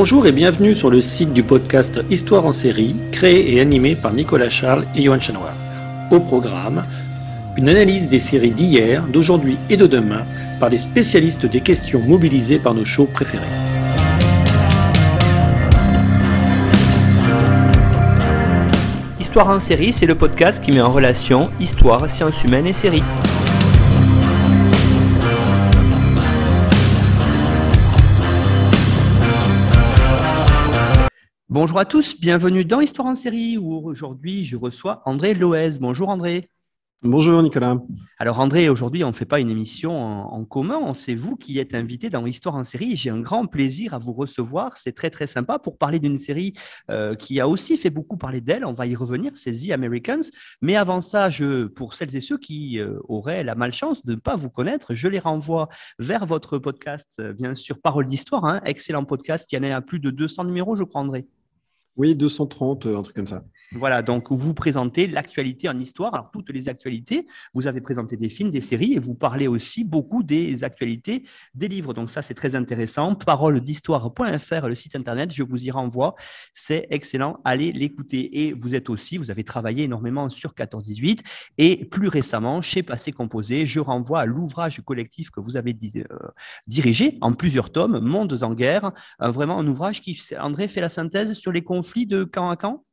Bonjour et bienvenue sur le site du podcast Histoire en série, créé et animé par Nicolas Charles et Johan Chenoir. Au programme, une analyse des séries d'hier, d'aujourd'hui et de demain par les spécialistes des questions mobilisées par nos shows préférés. Histoire en série, c'est le podcast qui met en relation histoire, sciences humaines et séries. Bonjour à tous, bienvenue dans Histoire en série où aujourd'hui je reçois André Loez. Bonjour André. Bonjour Nicolas. Alors André, aujourd'hui on ne fait pas une émission en, commun, c'est vous qui êtes invité dans Histoire en série. J'ai un grand plaisir à vous recevoir, c'est très très sympa pour parler d'une série euh, qui a aussi fait beaucoup parler d'elle, on va y revenir, c'est The Americans. Mais avant ça, pour celles et ceux qui euh, auraient la malchance de ne pas vous connaître, je les renvoie vers votre podcast, euh, bien sûr, Parole d'Histoire, hein. excellent podcast qui en est à plus de 200 numéros, je prendrai. Oui, 230, euh, un truc comme ça. Voilà, donc vous présentez l'actualité en histoire, alors toutes les actualités. Vous avez présenté des films, des séries et vous parlez aussi beaucoup des actualités des livres. Donc ça, c'est très intéressant. Parole d'histoire.fr, le site internet, je vous y renvoie. C'est excellent, allez l'écouter. Et vous êtes aussi, vous avez travaillé énormément sur 14-18 et plus récemment chez Passé Composé. Je renvoie à l'ouvrage collectif que vous avez euh, dirigé en plusieurs tomes, Mondes en guerre. Euh, vraiment un ouvrage qui, André, fait la synthèse sur les conflits de camp à camp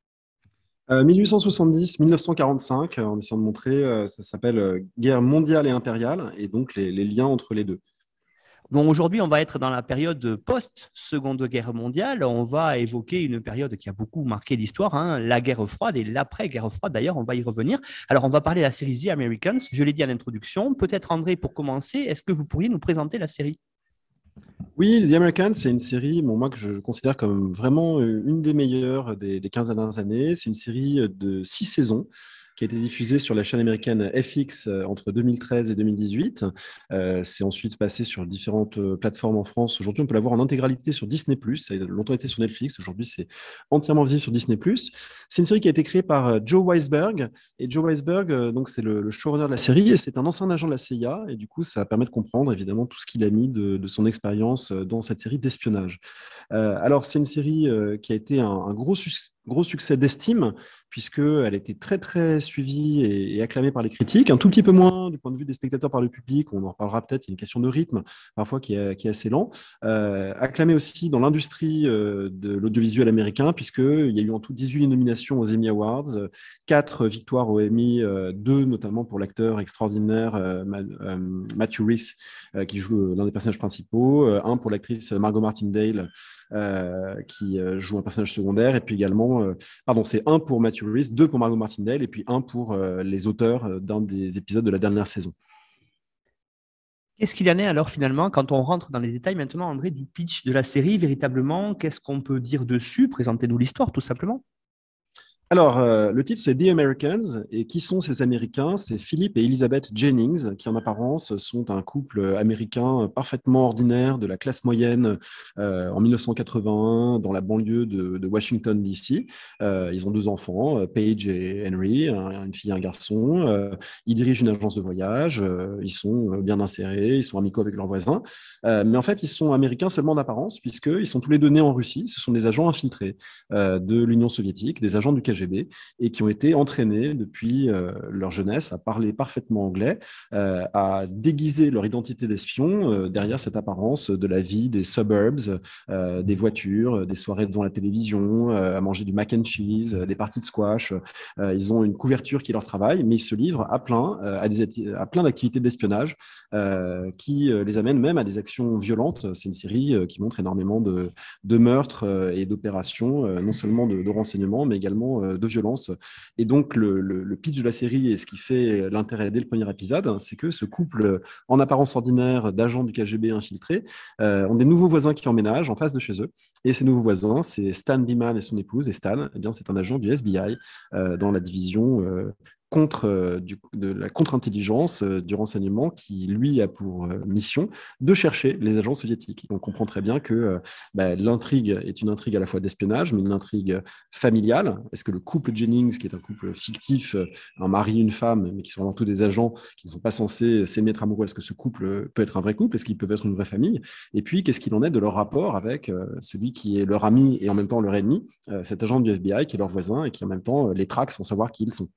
1870-1945, en essayant de montrer, euh, ça s'appelle euh, guerre mondiale et impériale, et donc les, liens entre les deux. Bon, aujourd'hui, on va être dans la période post-seconde guerre mondiale. On va évoquer une période qui a beaucoup marqué l'histoire, hein, la guerre froide et l'après-guerre froide. D'ailleurs, on va y revenir. Alors, on va parler de la série The Americans. Je l'ai dit à l'introduction, Peut-être, André, pour commencer, est-ce que vous pourriez nous présenter la série oui, The Americans, c'est une série, moi, que je considère comme vraiment euh, une des meilleures des, des 15 dernières années. C'est une série euh, de six saisons qui a été diffusée sur la chaîne américaine FX euh, entre 2013 et 2018. Euh, c'est ensuite passé sur différentes euh, plateformes en France. Aujourd'hui, on peut la voir en intégralité sur Disney+. Ça a longtemps été sur Netflix. Aujourd'hui, c'est entièrement visible sur Disney+. C'est une série qui a été créée par Joe Weisberg. Et Joe Weisberg, donc, c'est le, showrunner de la série et c'est un ancien agent de la CIA. Et du coup, ça permet de comprendre évidemment tout ce qu'il a mis de, son expérience dans cette série d'espionnage. alors, c'est une série qui a été un gros succès gros succès d'estime, puisqu'elle été très très suivie et, acclamée par les critiques, un tout petit peu moins du point de vue des spectateurs par le public, on en reparlera peut-être, il y a une question de rythme parfois qui est, assez lent, euh, acclamée aussi dans l'industrie euh, de l'audiovisuel américain, puisqu'il y a eu en tout 18 nominations aux Emmy Awards, 4 victoires aux Emmy, 2 euh, notamment pour l'acteur extraordinaire Matthew Rhys, qui joue l'un des personnages principaux, 1 pour l'actrice Margot Martindale, euh, qui euh, joue un personnage secondaire, et puis également, euh, pardon, c'est un pour Matthew Reese, deux pour Margot Martindale, et puis un pour les auteurs d'un des épisodes de la dernière saison. Qu'est-ce qu'il y en est alors finalement quand on rentre dans les détails maintenant, André, du pitch de la série, véritablement, qu'est-ce qu'on peut dire dessus Présentez-nous l'histoire tout simplement. Alors, euh, le titre, c'est The Americans. Et qui sont ces Américains C'est Philippe et Elizabeth Jennings, qui en apparence sont un couple américain parfaitement ordinaire de la classe moyenne euh, en 1981 dans la banlieue de, Washington, D.C. Euh, ils ont deux enfants, Paige et Henry, une fille et un garçon. ils dirigent une agence de voyage. ils sont bien insérés. Ils sont amicaux avec leurs voisins. mais en fait, ils sont américains seulement d'apparence, puisqu'ils sont tous les deux nés en Russie. Ce sont des agents infiltrés de l'Union soviétique, des agents du KGB et qui ont été entraînés depuis euh, leur jeunesse à parler parfaitement anglais, euh, à déguiser leur identité d'espion euh, derrière cette apparence de la vie des suburbs, des voitures, des soirées devant la télévision, à manger du mac and cheese, des parties de squash. ils ont une couverture qui leur travaille, mais ils se livrent à plein à, plein d'activités d'espionnage qui les amènent même à des actions violentes. C'est une série qui montre énormément de, meurtres et d'opérations, non seulement de, de renseignements, mais également euh, de violence. Et donc, le, pitch de la série et ce qui fait l'intérêt dès le premier épisode, hein, c'est que ce couple, en apparence ordinaire d'agents du KGB infiltrés, euh, ont des nouveaux voisins qui emménagent en face de chez eux. Et ces nouveaux voisins, c'est Stan Biman et son épouse. Et Stan, eh c'est un agent du FBI euh, dans la division contre, euh, de la contre-intelligence euh, du renseignement qui, lui, a pour euh, mission de chercher les agents soviétiques. On comprend très bien que bah, l'intrigue est une intrigue à la fois d'espionnage, mais une intrigue familiale. Est-ce que le couple Jennings, qui est un couple fictif, un mari une femme, mais qui sont avant tout des agents qui ne sont pas censés s'aimer être amoureux, est-ce que ce couple peut être un vrai couple Est-ce qu'ils peuvent être une vraie famille Et puis, qu'est-ce qu'il en est de leur rapport avec celui qui est leur ami et en même temps leur ennemi, cet agent du FBI qui est leur voisin et qui en même temps les traque sans savoir qui ils sont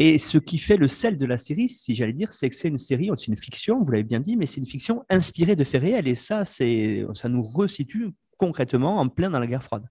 et ce qui fait le sel de la série, si j'allais dire, c'est que c'est une série, c'est une fiction, vous l'avez bien dit, mais c'est une fiction inspirée de faits réels. Et ça, ça nous resitue concrètement en plein dans la guerre froide.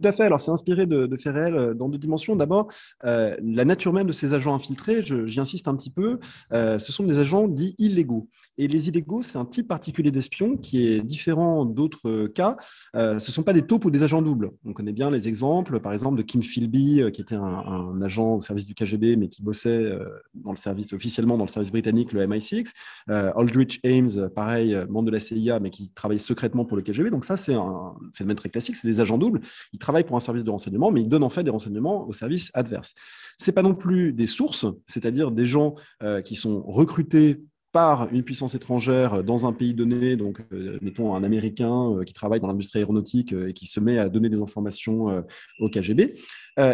Tout à fait. Alors, c'est inspiré de, de faits euh, dans deux dimensions. D'abord, euh, la nature même de ces agents infiltrés, j'y insiste un petit peu, euh, ce sont des agents dits illégaux. Et les illégaux, c'est un type particulier d'espion qui est différent d'autres cas. ce ne sont pas des taupes ou des agents doubles. On connaît bien les exemples, par exemple, de Kim Philby, qui était un, agent au service du KGB, mais qui bossait dans le service, officiellement dans le service britannique, le MI6. Aldrich Ames, pareil, membre de la CIA, mais qui travaillait secrètement pour le KGB. Donc, ça, c'est un phénomène très classique. C'est des agents doubles travaille pour un service de renseignement, mais il donne en fait des renseignements aux services adverses. Ce n'est pas non plus des sources, c'est-à-dire des gens euh, qui sont recrutés par une puissance étrangère dans un pays donné, donc euh, mettons un Américain euh, qui travaille dans l'industrie aéronautique euh, et qui se met à donner des informations au KGB.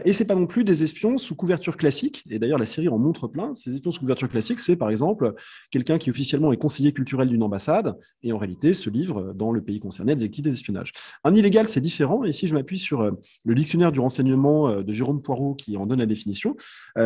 et c'est pas non plus des espions sous couverture classique. Et d'ailleurs, la série en montre plein. Ces espions sous couverture classique, c'est par exemple quelqu'un qui officiellement est conseiller culturel d'une ambassade et en réalité se livre dans le pays concerné des activités d'espionnage. Un illégal, c'est différent. Et si je m'appuie sur le dictionnaire du renseignement de Jérôme Poirot qui en donne la définition,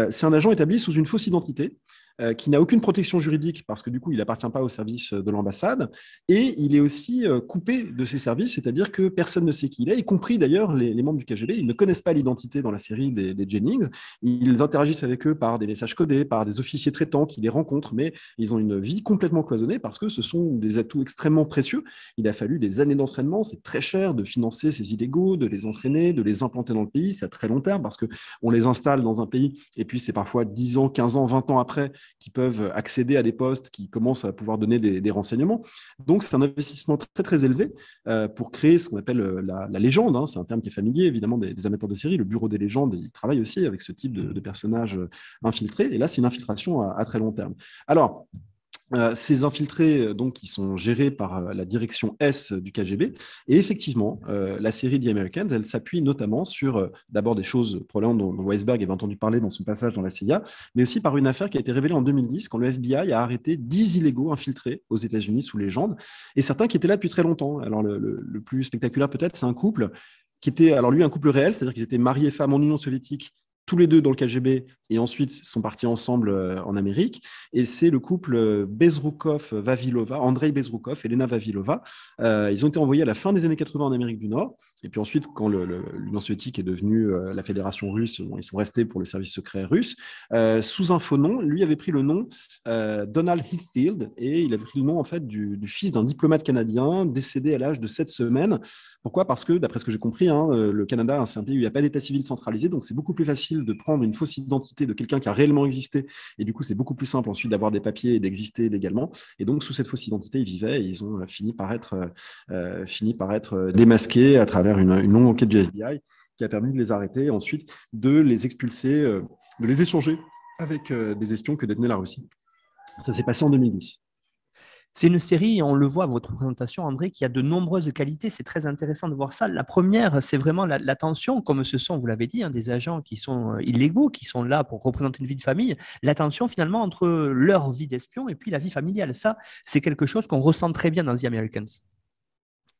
c'est un agent établi sous une fausse identité euh, qui n'a aucune protection juridique parce que du coup, il n'appartient pas au service euh, de l'ambassade. Et il est aussi euh, coupé de ses services, c'est-à-dire que personne ne sait qui il est, y compris d'ailleurs les, membres du KGB. Ils ne connaissent pas l'identité dans la série des, des, Jennings. Ils interagissent avec eux par des messages codés, par des officiers traitants qui les rencontrent, mais ils ont une vie complètement cloisonnée parce que ce sont des atouts extrêmement précieux. Il a fallu des années d'entraînement, c'est très cher de financer ces illégaux, de les entraîner, de les implanter dans le pays, c'est à très long terme parce qu'on les installe dans un pays et puis c'est parfois 10 ans, 15 ans, 20 ans après qui peuvent accéder à des postes, qui commencent à pouvoir donner des, renseignements. Donc, c'est un investissement très, très élevé euh, pour créer ce qu'on appelle euh, la, légende. Hein. C'est un terme qui est familier, évidemment, des, amateurs de séries. Le bureau des légendes, il travaille aussi avec ce type de, personnages euh, infiltrés. Et là, c'est une infiltration à, à très long terme. Alors, euh, ces infiltrés euh, donc qui sont gérés par euh, la direction S du KGB et effectivement la série The Americans elle s'appuie notamment sur d'abord des choses probablement dont Weisberg avait entendu parler dans son passage dans la CIA mais aussi par une affaire qui a été révélée en 2010 quand le FBI a arrêté 10 illégaux infiltrés aux États-Unis sous légende et certains qui étaient là depuis très longtemps alors le, plus spectaculaire peut-être c'est un couple qui était alors lui un couple réel c'est-à-dire qu'ils étaient mariés femmes en Union soviétique tous les deux dans le KGB et ensuite sont partis ensemble euh, en Amérique. Et c'est le couple euh, Bezrukov-Vavilova, Andrei Bezrukov et Lena Vavilova. Euh, ils ont été envoyés à la fin des années 80 en Amérique du Nord. Et puis ensuite, quand l'Union soviétique est devenue la fédération russe, ils sont restés pour le service secret russe. sous un faux nom, lui avait pris le nom Donald Heathfield et il avait pris le nom en fait du, fils d'un diplomate canadien décédé à l'âge de 7 semaines. Pourquoi Parce que, d'après ce que j'ai compris, hein, le Canada, c'est un pays où il n'y a pas d'État civil centralisé, donc c'est beaucoup plus facile de prendre une fausse identité de quelqu'un qui a réellement existé. Et du coup, c'est beaucoup plus simple ensuite d'avoir des papiers et d'exister légalement. Et donc, sous cette fausse identité, ils vivaient et ils ont euh, fini par être, euh, euh, fini par être démasqués à travers une, longue enquête du FBI qui a permis de les arrêter et ensuite de les expulser, de les échanger avec des espions que détenait la Russie. Ça s'est passé en 2010. C'est une série, on le voit à votre présentation, André, qui a de nombreuses qualités. C'est très intéressant de voir ça. La première, c'est vraiment l'attention, comme ce sont, vous l'avez dit, hein, des agents qui sont euh, illégaux, qui sont là pour représenter une vie de famille. l'attention finalement, entre leur vie d'espion et puis la vie familiale. Ça, c'est quelque chose qu'on ressent très bien dans The Americans.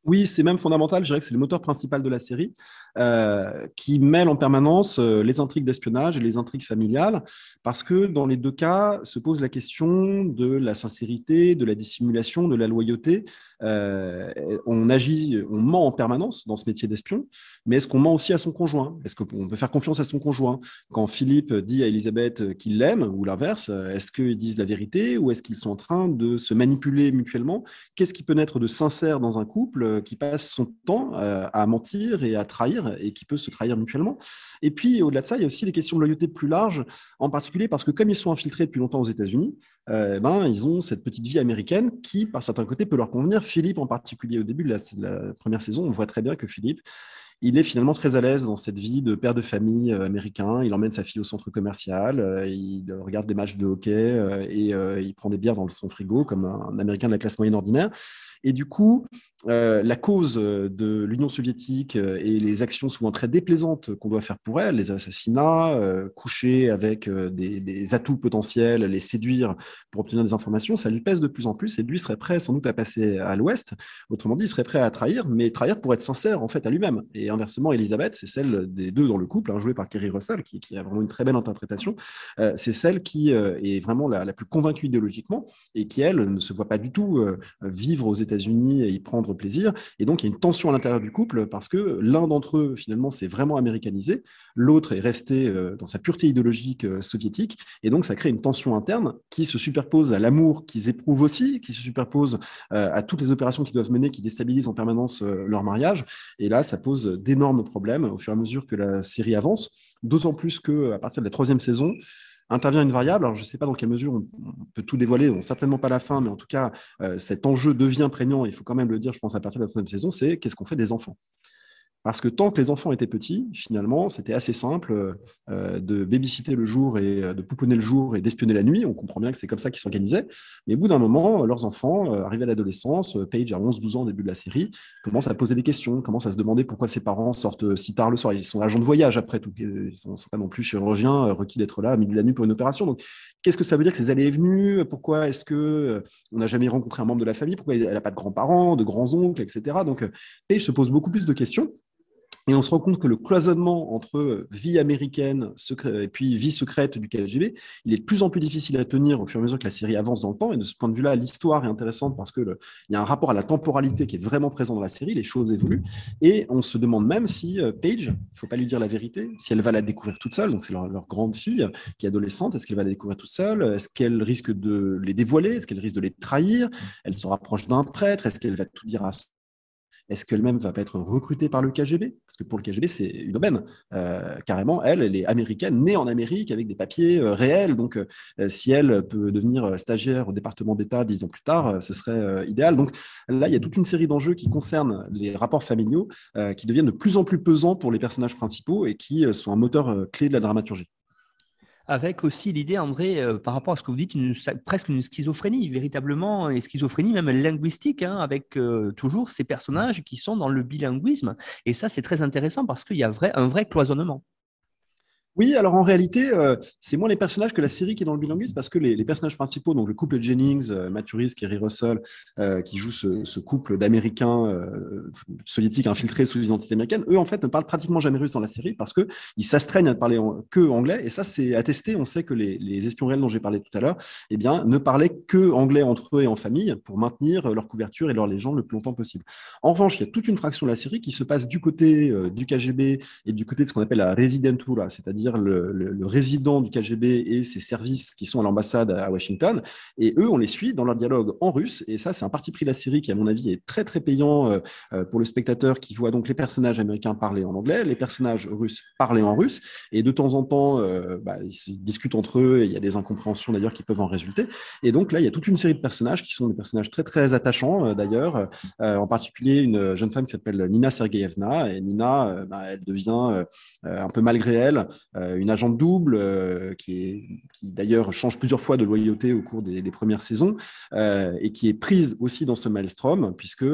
Oui, c'est même fondamental. Je dirais que c'est le moteur principal de la série, euh, qui mêle en permanence euh, les intrigues d'espionnage et les intrigues familiales, parce que dans les deux cas se pose la question de la sincérité, de la dissimulation, de la loyauté. Euh, on agit, on ment en permanence dans ce métier d'espion, mais est-ce qu'on ment aussi à son conjoint Est-ce qu'on peut faire confiance à son conjoint Quand Philippe dit à Elisabeth qu'il l'aime, ou l'inverse, est-ce qu'ils disent la vérité, ou est-ce qu'ils sont en train de se manipuler mutuellement Qu'est-ce qui peut naître de sincère dans un couple qui passe son temps euh, à mentir et à trahir et qui peut se trahir mutuellement. Et puis, au-delà de ça, il y a aussi des questions de loyauté plus larges, en particulier parce que comme ils sont infiltrés depuis longtemps aux États-Unis, euh, ben, ils ont cette petite vie américaine qui, par certains côtés, peut leur convenir. Philippe, en particulier au début de la première saison, on voit très bien que Philippe, il est finalement très à l'aise dans cette vie de père de famille euh, américain. Il emmène sa fille au centre commercial, euh, il euh, regarde des matchs de hockey et il prend des bières dans son frigo comme un Américain de la classe moyenne ordinaire. Et du coup, la cause de l'Union soviétique et les actions souvent très déplaisantes qu'on doit faire pour elle, les assassinats, coucher avec des, atouts potentiels, les séduire pour obtenir des informations, ça lui pèse de plus en plus. Et lui serait prêt sans doute à passer à l'Ouest. Autrement dit, il serait prêt à trahir, mais trahir pour être sincère en fait à lui-même et inversement, Elisabeth, c'est celle des deux dans le couple, hein, jouée par Kerry Russell, qui, a vraiment une très belle interprétation. Euh, c'est celle qui euh, est vraiment la, plus convaincue idéologiquement et qui, elle, ne se voit pas du tout euh, vivre aux États-Unis et y prendre plaisir. Et donc, il y a une tension à l'intérieur du couple parce que l'un d'entre eux, finalement, s'est vraiment américanisé, l'autre est resté dans sa pureté idéologique soviétique. Et donc, ça crée une tension interne qui se superpose à l'amour qu'ils éprouvent aussi, qui se superpose à toutes les opérations qu'ils doivent mener, qui déstabilisent en permanence leur mariage. Et là, ça pose d'énormes problèmes au fur et à mesure que la série avance, d'autant plus qu'à partir de la troisième saison, intervient une variable. Alors, je ne sais pas dans quelle mesure on, peut tout dévoiler, on, certainement pas la fin, mais en tout cas, euh, cet enjeu devient prégnant, il faut quand même le dire, je pense, à partir de la troisième saison, c'est qu'est-ce qu'on fait des enfants parce que tant que les enfants étaient petits, finalement, c'était assez simple euh, de babysitter le jour et euh, de pouponner le jour et d'espionner la nuit. On comprend bien que c'est comme ça qu'ils s'organisaient. Mais au bout d'un moment, leurs enfants, euh, arrivés à l'adolescence, Paige à 11-12 ans, au début de la série, commencent à poser des questions, commencent à se demander pourquoi ses parents sortent si tard le soir. Ils sont agents de voyage après tout. Ils ne sont, pas non plus chirurgiens requis d'être là à milieu de la nuit pour une opération. Donc, qu'est-ce que ça veut dire que ces allées et venues Pourquoi est-ce que on n'a jamais rencontré un membre de la famille Pourquoi elle n'a pas de grands-parents, de grands-oncles, etc. Donc, Paige se pose beaucoup plus de questions. Et on se rend compte que le cloisonnement entre euh, vie américaine et puis vie secrète du KGB, il est de plus en plus difficile à tenir au fur et à mesure que la série avance dans le temps. Et de ce point de vue-là, l'histoire est intéressante parce qu'il y a un rapport à la temporalité qui est vraiment présent dans la série, les choses évoluent. Et on se demande même si euh, Paige, il ne faut pas lui dire la vérité, si elle va la découvrir toute seule, donc c'est leur, leur, grande fille qui est adolescente, est-ce qu'elle va la découvrir toute seule Est-ce qu'elle risque de les dévoiler Est-ce qu'elle risque de les trahir Elle se rapproche d'un prêtre Est-ce qu'elle va tout dire à est-ce qu'elle-même va pas être recrutée par le KGB Parce que pour le KGB, c'est une aubaine. Euh, carrément, elle, elle est américaine, née en Amérique, avec des papiers euh, réels. Donc, euh, si elle peut devenir stagiaire au département d'État dix ans plus tard, ce serait idéal. Donc, là, il y a toute une série d'enjeux qui concernent les rapports familiaux, qui deviennent de plus en plus pesants pour les personnages principaux et qui sont un moteur clé de la dramaturgie avec aussi l'idée, André, euh, par rapport à ce que vous dites, presque une schizophrénie, véritablement, une schizophrénie même linguistique, hein, avec euh, toujours ces personnages qui sont dans le bilinguisme. Et ça, c'est très intéressant parce qu'il y a un vrai cloisonnement. Oui, alors en réalité, euh, c'est moins les personnages que la série qui est dans le bilinguisme parce que les, personnages principaux, donc le couple Jennings, Mathuris, euh, Maturis, Kerry Russell, euh, qui joue ce, couple d'Américains soviétiques infiltrés sous l'identité américaine, eux en fait ne parlent pratiquement jamais russe dans la série parce que ils s'astreignent à ne parler que anglais et ça c'est attesté. On sait que les, les espions réels dont j'ai parlé tout à l'heure, eh bien, ne parlaient que anglais entre eux et en famille pour maintenir leur couverture et leur légende le plus longtemps possible. En revanche, il y a toute une fraction de la série qui se passe du côté du KGB et du côté de ce qu'on appelle la residentura, c'est-à-dire dire le, résident du KGB et ses services qui sont à l'ambassade à Washington. Et eux, on les suit dans leur dialogue en russe. Et ça, c'est un parti pris de la série qui, à mon avis, est très très payant euh, euh, pour le spectateur qui voit donc les personnages américains parler en anglais, les personnages russes parler en russe. Et de temps en temps, euh, bah, ils discutent entre eux. Et il y a des incompréhensions d'ailleurs qui peuvent en résulter. Et donc là, il y a toute une série de personnages qui sont des personnages très très attachants d'ailleurs. en particulier, une jeune femme qui s'appelle Nina Sergeyevna. Et Nina, bah, elle devient un peu malgré elle, euh, une agente double euh, qui, est, qui d'ailleurs change plusieurs fois de loyauté au cours des, premières saisons euh, et qui est prise aussi dans ce maelstrom puisque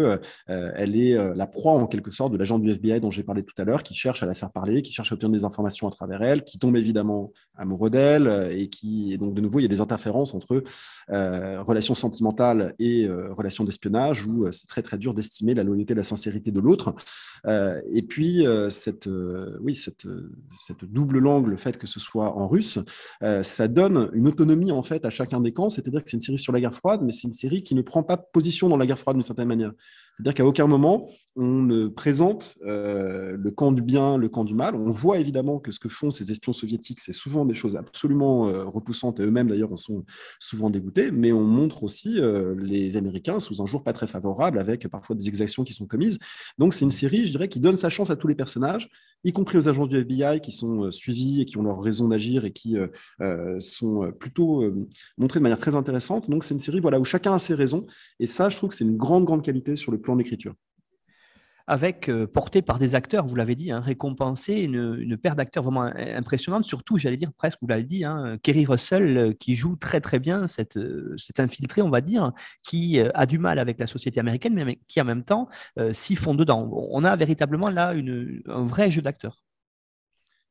elle est la proie en quelque sorte de l'agent du FBI dont j'ai parlé tout à l'heure qui cherche à la faire parler, qui cherche à obtenir des informations à travers elle, qui tombe évidemment amoureux d'elle et qui donc de nouveau il y a des interférences entre relations sentimentales et relations d'espionnage où c'est très très dur d'estimer la loyauté, la sincérité de l'autre. et puis cette oui cette cette double langue le fait que ce soit en russe, euh, ça donne une autonomie en fait à chacun des camps. C'est-à-dire que c'est une série sur la guerre froide, mais c'est une série qui ne prend pas position dans la guerre froide d'une certaine manière. C'est-à-dire qu'à aucun moment, on ne présente euh, le camp du bien, le camp du mal. On voit évidemment que ce que font ces espions soviétiques, c'est souvent des choses absolument euh, repoussantes, et eux-mêmes d'ailleurs en sont souvent dégoûtés, mais on montre aussi euh, les Américains sous un jour pas très favorable, avec parfois des exactions qui sont commises. Donc c'est une série, je dirais, qui donne sa chance à tous les personnages, y compris aux agences du FBI qui sont suivis et qui ont leur raison d'agir et qui sont plutôt montrées de manière très intéressante. Donc c'est une série voilà, où chacun a ses raisons, et ça, je trouve que c'est une grande, grande qualité sur le plan avec, euh, porté par des acteurs, vous l'avez dit, hein, récompensé, une, paire d'acteurs vraiment impressionnante, surtout, j'allais dire presque, vous l'avez dit, hein, Kerry Russell euh, qui joue très très bien euh, cet infiltré, on va dire, qui a du mal avec la société américaine, mais qui en même temps s'y fond dedans. On a véritablement là une, un vrai jeu d'acteurs.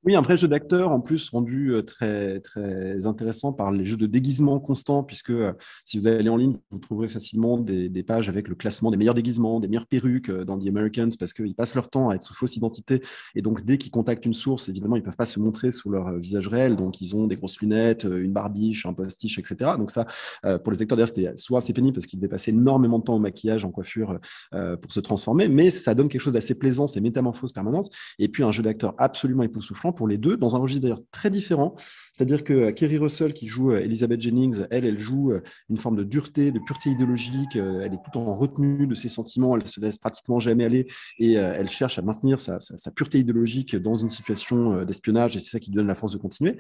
Oui, un vrai jeu d'acteur, en plus rendu euh, très, très intéressant par les jeux de déguisement constants, puisque euh, si vous allez en ligne, vous trouverez facilement des, des pages avec le classement des meilleurs déguisements, des meilleures perruques euh, dans The Americans, parce qu'ils passent leur temps à être sous fausse identité. Et donc, dès qu'ils contactent une source, évidemment, ils ne peuvent pas se montrer sous leur visage réel. Donc, ils ont des grosses lunettes, une barbiche, un postiche, etc. Donc, ça, pour les acteurs, c'était soit assez pénible parce qu'ils devaient passer énormément de temps au maquillage, en coiffure pour se transformer, mais ça donne quelque chose d'assez plaisant, ces métamorphoses permanentes. Et puis, un jeu d'acteur absolument époustouflant pour les deux, dans un registre d'ailleurs très différent. C'est-à-dire que euh, Kerry Russell, qui joue euh, Elizabeth Jennings, elle, elle joue euh, une forme de dureté, de pureté idéologique. Elle est tout en retenue de ses sentiments. Elle se laisse pratiquement jamais aller et elle cherche à maintenir sa, pureté idéologique dans une situation d'espionnage et c'est ça qui lui donne la force de continuer.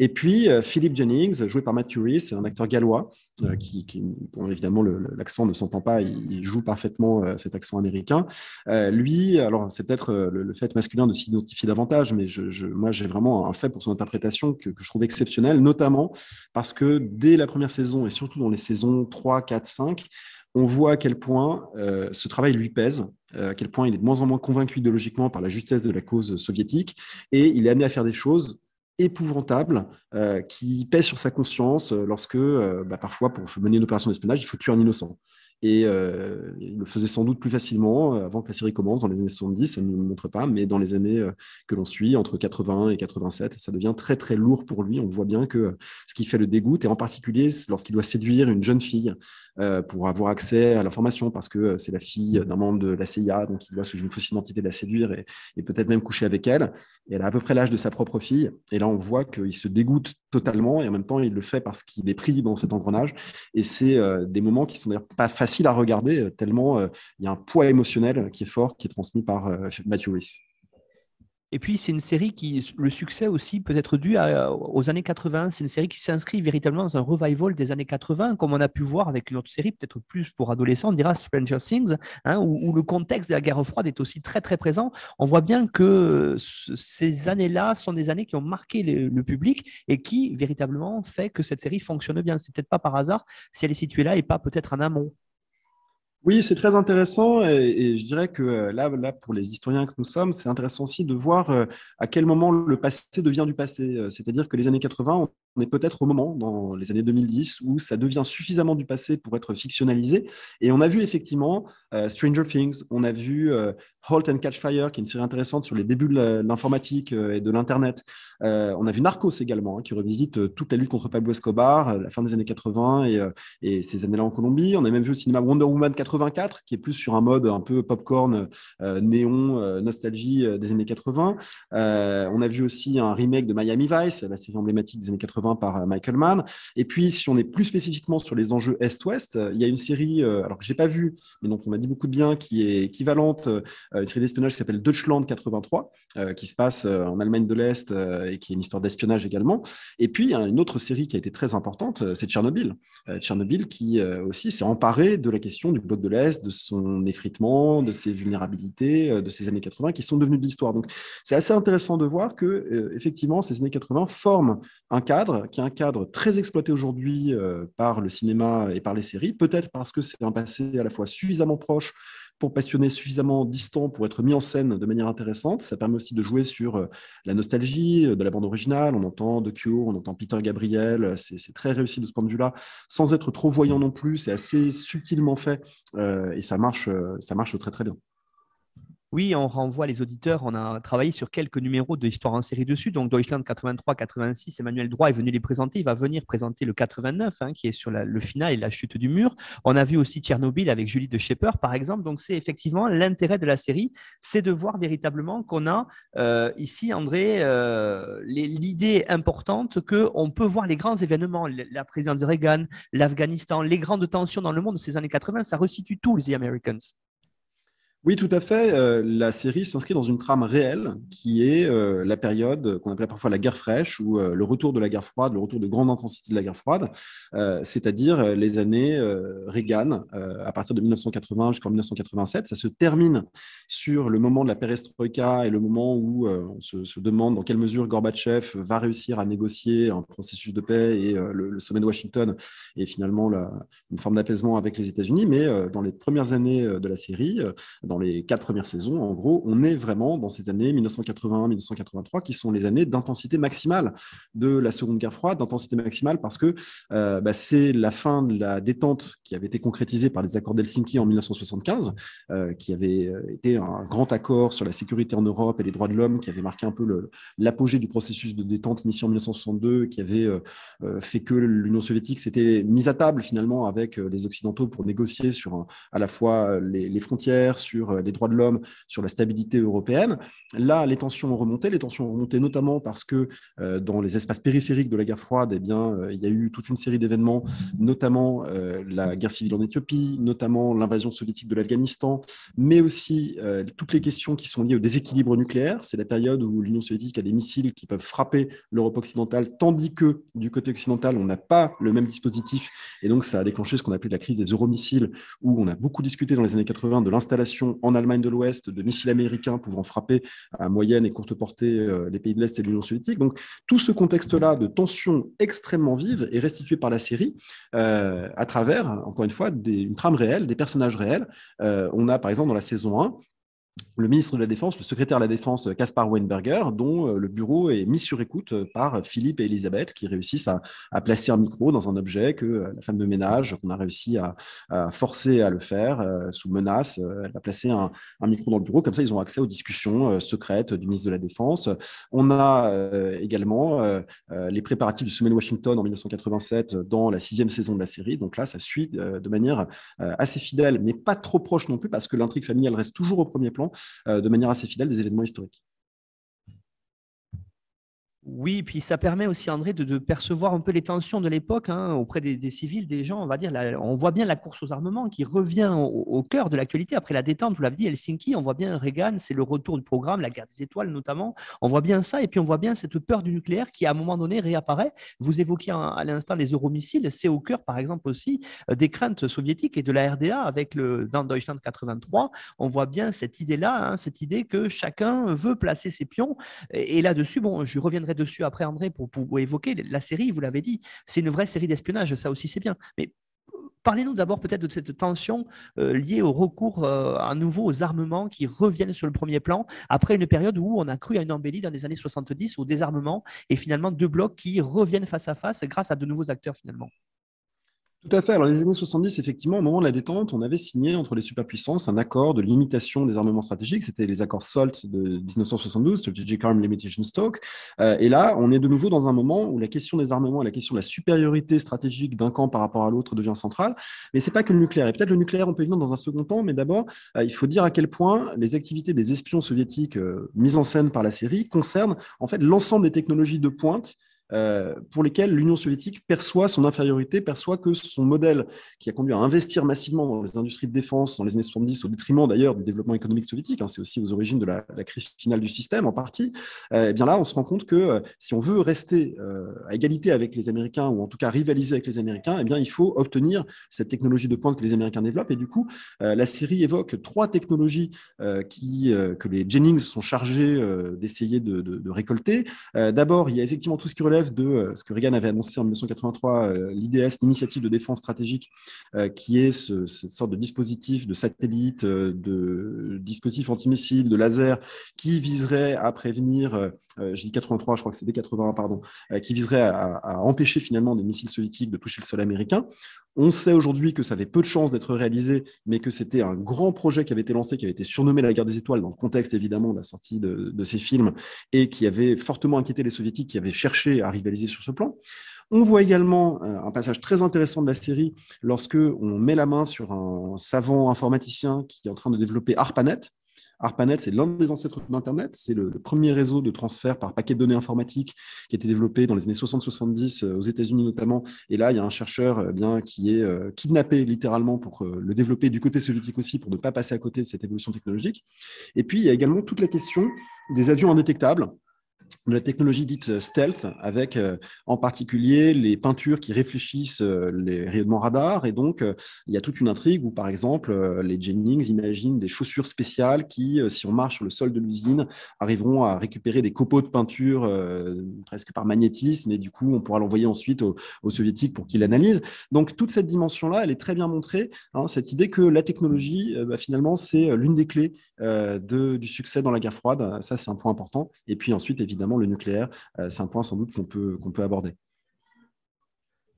Et puis, Philip Jennings, joué par Matthew Rhys, un acteur gallois, mmh. qui, qui évidemment, l'accent ne s'entend pas, il, joue parfaitement cet accent américain. lui, alors c'est peut-être le, fait masculin de s'identifier davantage, mais je, moi, j'ai vraiment un fait pour son interprétation que, je trouve exceptionnel, notamment parce que dès la première saison, et surtout dans les saisons 3, 4, 5, on voit à quel point euh, ce travail lui pèse, euh, à quel point il est de moins en moins convaincu idéologiquement par la justesse de la cause soviétique, et il est amené à faire des choses épouvantables, euh, qui pèsent sur sa conscience lorsque, bah, parfois, pour mener une opération d'espionnage, il faut tuer un innocent. Et euh, il le faisait sans doute plus facilement euh, avant que la série commence, dans les années 70, ça ne nous montre pas, mais dans les années euh, que l'on suit, entre 80 et 87, ça devient très très lourd pour lui. On voit bien que ce qui fait le dégoût, et en particulier lorsqu'il doit séduire une jeune fille pour avoir accès à l'information, parce que c'est la fille d'un membre de la CIA, donc il doit sous une fausse identité la séduire et, et peut-être même coucher avec elle. Et elle a à peu près l'âge de sa propre fille. Et là, on voit qu'il se dégoûte totalement et en même temps il le fait parce qu'il est pris dans cet engrenage et c'est euh, des moments qui sont d'ailleurs pas faciles à regarder euh, tellement euh, il y a un poids émotionnel qui est fort qui est transmis par Matthew et puis, c'est une série qui, le succès aussi peut être dû aux années 80. C'est une série qui s'inscrit véritablement dans un revival des années 80, comme on a pu voir avec une autre série, peut-être plus pour adolescents, on dira Stranger Things, hein, où, le contexte de la guerre froide est aussi très, très présent. On voit bien que ces années-là sont des années qui ont marqué le, public et qui, véritablement, fait que cette série fonctionne bien. C'est peut-être pas par hasard si elle est située là et pas peut-être en amont. Oui, c'est très intéressant et, je dirais que euh, là, là, pour les historiens que nous sommes, c'est intéressant aussi de voir euh, à quel moment le passé devient du passé. Euh, c'est-à-dire que les années 80, on est peut-être au moment, dans les années 2010, où ça devient suffisamment du passé pour être fictionnalisé. Et on a vu effectivement euh, Stranger Things, on a vu euh, Halt and Catch Fire, qui est une série intéressante sur les débuts de l'informatique euh, et de l'Internet. on a vu Narcos également, hein, qui revisite toute la lutte contre Pablo Escobar, la fin des années 80 et, et ces années-là en Colombie. On a même vu le cinéma Wonder Woman 84, qui est plus sur un mode un peu popcorn, néon, nostalgie des années 80. on a vu aussi un remake de Miami Vice, la série emblématique des années 80 par euh, Michael Mann. Et puis, si on est plus spécifiquement sur les enjeux Est-Ouest, euh, il y a une série, euh, alors que j'ai pas vu mais dont on m'a dit beaucoup de bien, qui est équivalente, une série d'espionnage qui s'appelle Deutschland 83, qui se passe en Allemagne de l'Est et qui est une histoire d'espionnage également. Et puis, il y a une autre série qui a été très importante, c'est Tchernobyl. Tchernobyl qui aussi s'est emparé de la question du bloc de l'Est, de son effritement, de ses vulnérabilités, de ces années 80 qui sont devenues de l'histoire. Donc, c'est assez intéressant de voir que, effectivement, ces années 80 forment un cadre qui est un cadre très exploité aujourd'hui euh, par le cinéma et par les séries, peut-être parce que c'est un passé à la fois suffisamment proche pour passionner suffisamment distant pour être mis en scène de manière intéressante. Ça permet aussi de jouer sur euh, la nostalgie euh, de la bande originale. On entend De Cure, on entend Peter Gabriel. C'est très réussi de ce point de vue-là, sans être trop voyant non plus. C'est assez subtilement fait et ça marche, ça marche très très bien. Oui, on renvoie les auditeurs. On a travaillé sur quelques numéros de Histoire en série dessus. Donc, Deutschland 83, 86, Emmanuel Droit est venu les présenter. Il va venir présenter le 89, hein, qui est sur le final et la chute du mur. On a vu aussi Tchernobyl avec Julie de Shepper, par exemple. Donc, c'est effectivement l'intérêt de la série, c'est de voir véritablement qu'on a euh, ici, André, euh, l'idée importante qu'on peut voir les grands événements, la présidence de Reagan, l'Afghanistan, les grandes tensions dans le monde de ces années 80. Ça resitue tous les Americans. Oui, tout à fait. Euh, la série s'inscrit dans une trame réelle qui est euh, la période qu'on appelle parfois la guerre fraîche ou euh, le retour de la guerre froide, le retour de grande intensité de la guerre froide, c'est-à-dire les années Reagan à partir de 1980 jusqu'en 1987. Ça se termine sur le moment de la perestroïka et le moment où on se, demande dans quelle mesure Gorbatchev va réussir à négocier un processus de paix et le, sommet de Washington et finalement une forme d'apaisement avec les États-Unis. Mais dans les premières années de la série, dans les quatre premières saisons, en gros, on est vraiment dans ces années 1981-1983 qui sont les années d'intensité maximale de la Seconde Guerre froide, d'intensité maximale parce que euh, bah, c'est la fin de la détente qui avait été concrétisée par les accords d'Helsinki en 1975, euh, qui avait euh, été un grand accord sur la sécurité en Europe et les droits de l'homme, qui avait marqué un peu l'apogée du processus de détente initié en 1962, qui avait fait que l'Union soviétique s'était mise à table finalement avec les Occidentaux pour négocier sur à la fois les, les frontières, sur sur euh, les droits de l'homme, sur la stabilité européenne. Là, les tensions ont remonté. Les tensions ont notamment parce que euh, dans les espaces périphériques de la guerre froide, eh bien, euh, il y a eu toute une série d'événements, notamment la guerre civile en Éthiopie, notamment l'invasion soviétique de l'Afghanistan, mais aussi toutes les questions qui sont liées au déséquilibre nucléaire. C'est la période où l'Union soviétique a des missiles qui peuvent frapper l'Europe occidentale, tandis que du côté occidental, on n'a pas le même dispositif. Et donc, ça a déclenché ce qu'on appelait la crise des euromissiles, où on a beaucoup discuté dans les années 80 de l'installation en Allemagne de l'Ouest de missiles américains pouvant frapper à moyenne et courte portée euh, les pays de l'Est et de l'Union soviétique. Donc tout ce contexte-là de tensions extrêmement vives est restitué par la série euh, à travers, encore une fois, une trame réelle, des personnages réels. Euh, on a par exemple dans la saison 1 le ministre de la Défense, le secrétaire de la Défense Kaspar euh, Weinberger, dont euh, le bureau est mis sur écoute euh, par Philippe et Elisabeth, qui réussissent à, placer un micro dans un objet que la femme de ménage, qu'on a réussi à, forcer à le faire sous menace, elle a placé un, micro dans le bureau, comme ça ils ont accès aux discussions secrètes du ministre de la Défense. On a également les préparatifs du sommet de Washington en 1987 dans la sixième saison de la série, donc là ça suit de manière assez fidèle, mais pas trop proche non plus, parce que l'intrigue familiale reste toujours au premier plan euh, de manière assez fidèle des événements historiques. Oui, puis ça permet aussi, André, de, percevoir un peu les tensions de l'époque hein, auprès des, civils, des gens. On va dire, on voit bien la course aux armements qui revient au, cœur de l'actualité après la détente. Vous l'avez dit, Helsinki, on voit bien Reagan, c'est le retour du programme, la guerre des étoiles notamment. On voit bien ça, et puis on voit bien cette peur du nucléaire qui, à un moment donné, réapparaît. Vous évoquiez à l'instant les euromissiles, c'est au cœur, par exemple, aussi euh, des craintes soviétiques et de la RDA avec le dans Deutschland 83. On voit bien cette idée-là, hein, cette idée que chacun veut placer ses pions. Et, et là-dessus, bon, je reviendrai dessus après, André, pour, évoquer la série, vous l'avez dit, c'est une vraie série d'espionnage, ça aussi c'est bien. Mais euh, Parlez-nous d'abord peut-être de cette tension euh, liée au recours euh, à nouveau aux armements qui reviennent sur le premier plan après une période où on a cru à une embellie dans les années 70 au désarmement et finalement deux blocs qui reviennent face à face grâce à de nouveaux acteurs finalement. Tout à fait. Alors, les années 70, effectivement, au moment de la détente, on avait signé entre les superpuissances un accord de limitation des armements stratégiques. C'était les accords SALT de 1972, Strategic Arm Limitation Stock. Euh, et là, on est de nouveau dans un moment où la question des armements et la question de la supériorité stratégique d'un camp par rapport à l'autre devient centrale. Mais n'est pas que le nucléaire. Et peut-être le nucléaire, on peut y venir dans un second temps. Mais d'abord, euh, il faut dire à quel point les activités des espions soviétiques euh, mises en scène par la série concernent en fait l'ensemble des technologies de pointe euh, pour lesquels l'Union soviétique perçoit son infériorité, perçoit que son modèle qui a conduit à investir massivement dans les industries de défense dans les années 70, au détriment d'ailleurs du développement économique soviétique, hein, c'est aussi aux origines de la, crise finale du système en partie, et euh, eh bien là, on se rend compte que euh, si on veut rester à égalité avec les Américains, ou en tout cas rivaliser avec les Américains, eh bien il faut obtenir cette technologie de pointe que les Américains développent. Et du coup, la série évoque trois technologies qui, que les Jennings sont chargés d'essayer de, de récolter. D'abord, il y a effectivement tout ce qui relève de euh, ce que Reagan avait annoncé en 1983, euh, l'IDS, l'initiative de défense stratégique, euh, qui est ce, cette sorte de dispositif de satellite, de dispositif antimissile, de laser, qui viserait à prévenir, j'ai dit 83, je crois que c'est des 81, pardon, qui viserait à, empêcher finalement des missiles soviétiques de toucher le sol américain. On sait aujourd'hui que ça avait peu de chances d'être réalisé, mais que c'était un grand projet qui avait été lancé, qui avait été surnommé la guerre des étoiles, dans le contexte évidemment de la sortie de, ces films, et qui avait fortement inquiété les soviétiques qui avaient cherché à rivaliser sur ce plan. On voit également euh, un passage très intéressant de la série lorsque on met la main sur un savant informaticien qui est en train de développer ARPANET, ARPANET, c'est l'un des ancêtres d'Internet. C'est le, premier réseau de transfert par paquet de données informatiques qui a été développé dans les années 60-70 euh, aux États-Unis notamment. Et là, il y a un chercheur euh, bien, qui est euh, kidnappé littéralement pour le développer du côté soviétique aussi, pour ne pas passer à côté de cette évolution technologique. Et puis, il y a également toute la question des avions indétectables de la technologie dite stealth, avec euh, en particulier les peintures qui réfléchissent euh, les rayonnements radar. Et donc, euh, il y a toute une intrigue où, par exemple, les Jennings imaginent des chaussures spéciales qui, si on marche sur le sol de l'usine, arriveront à récupérer des copeaux de peinture presque par magnétisme. Et du coup, on pourra l'envoyer ensuite aux, soviétiques pour qu'ils l'analysent. Donc, toute cette dimension-là, elle est très bien montrée. Hein, cette idée que la technologie, bah, finalement, c'est l'une des clés de, du succès dans la guerre froide. Ça, c'est un point important. Et puis ensuite, évidemment, évidemment, le nucléaire, euh, c'est un point sans doute qu'on peut, qu'on peut aborder.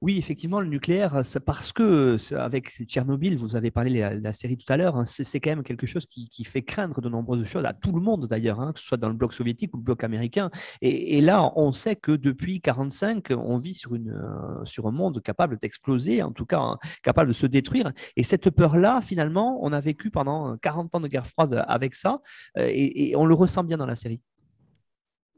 Oui, effectivement, le nucléaire, parce que avec Tchernobyl, vous avez parlé de la, série tout à l'heure, hein, c'est quand même quelque chose qui, fait craindre de nombreuses choses à tout le monde d'ailleurs, hein, que ce soit dans le bloc soviétique ou le bloc américain. Et, là, on sait que depuis 1945, on vit sur, une, euh, sur un monde capable d'exploser, en tout cas hein, capable de se détruire. Et cette peur-là, finalement, on a vécu pendant 40 ans de guerre froide avec ça, euh, et on le ressent bien dans la série.